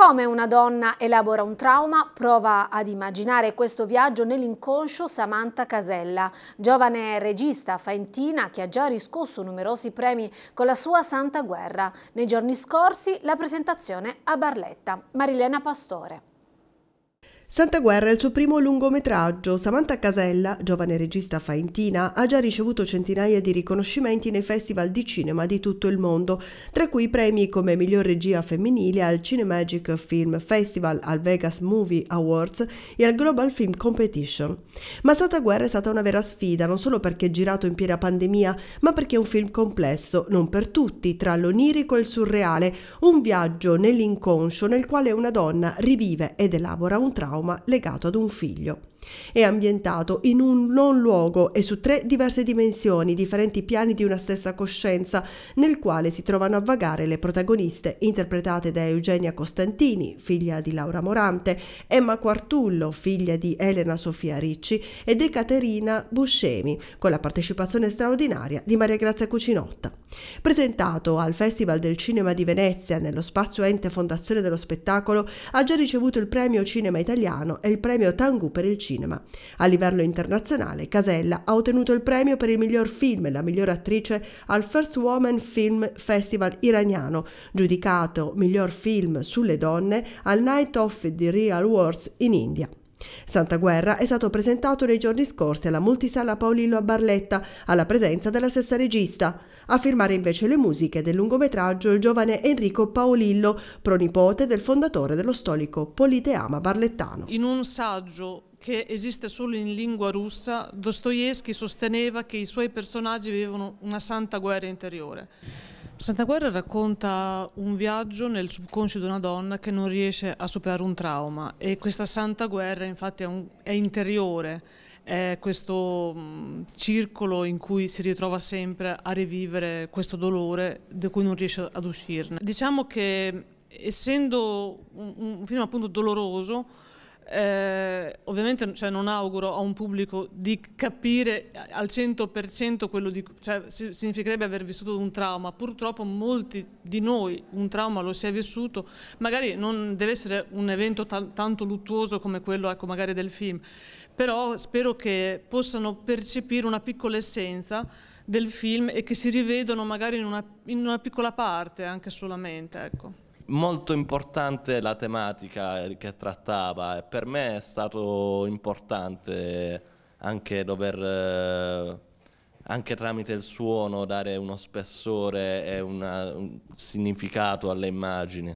Come una donna elabora un trauma, prova ad immaginare questo viaggio nell'inconscio Samantha Casella, giovane regista faentina che ha già riscosso numerosi premi con la sua Santa Guerra. Nei giorni scorsi la presentazione a Barletta. Marilena Pastore. Santa Guerra è il suo primo lungometraggio. Samantha Casella, giovane regista faentina, ha già ricevuto centinaia di riconoscimenti nei festival di cinema di tutto il mondo, tra cui premi come miglior regia femminile al Cinemagic Film Festival, al Vegas Movie Awards e al Global Film Competition. Ma Santa Guerra è stata una vera sfida, non solo perché è girato in piena pandemia, ma perché è un film complesso, non per tutti, tra l'onirico e il surreale, un viaggio nell'inconscio nel quale una donna rivive ed elabora un trauma trauma legato ad un figlio. È ambientato in un non luogo e su tre diverse dimensioni, differenti piani di una stessa coscienza, nel quale si trovano a vagare le protagoniste, interpretate da Eugenia Costantini, figlia di Laura Morante, Emma Quartullo, figlia di Elena Sofia Ricci, ed Ecaterina Buscemi, con la partecipazione straordinaria di Maria Grazia Cucinotta. Presentato al Festival del Cinema di Venezia nello spazio Ente Fondazione dello Spettacolo, ha già ricevuto il premio Cinema Italiano e il premio Tangu per il Cinema cinema. A livello internazionale, Casella ha ottenuto il premio per il miglior film e la miglior attrice al First Woman Film Festival iraniano, giudicato miglior film sulle donne al Night of the Real Awards in India. Santa Guerra è stato presentato nei giorni scorsi alla multisala Paolillo a Barletta, alla presenza della stessa regista. A firmare invece le musiche del lungometraggio il giovane Enrico Paolillo, pronipote del fondatore dello storico Politeama barlettano. In un saggio che esiste solo in lingua russa, Dostoevsky sosteneva che i suoi personaggi vivevano una santa guerra interiore. Santa Guerra racconta un viaggio nel subconscio di una donna che non riesce a superare un trauma e questa Santa Guerra infatti è, un, è interiore, è questo mh, mm, circolo in cui si ritrova sempre a rivivere questo dolore da cui non riesce ad uscirne. Diciamo che essendo un, un film appunto doloroso, eh, ovviamente cioè, non auguro a un pubblico di capire al 100% quello di... Cioè, significherebbe aver vissuto un trauma. Purtroppo molti di noi un trauma lo si è vissuto, magari non deve essere un evento tanto luttuoso come quello ecco, magari del film, però spero che possano percepire una piccola essenza del film e che si rivedano magari in una, in una piccola parte anche solamente. Ecco molto importante la tematica che trattava e per me è stato importante anche dover eh, anche tramite il suono dare uno spessore e una, un significato alle immagini.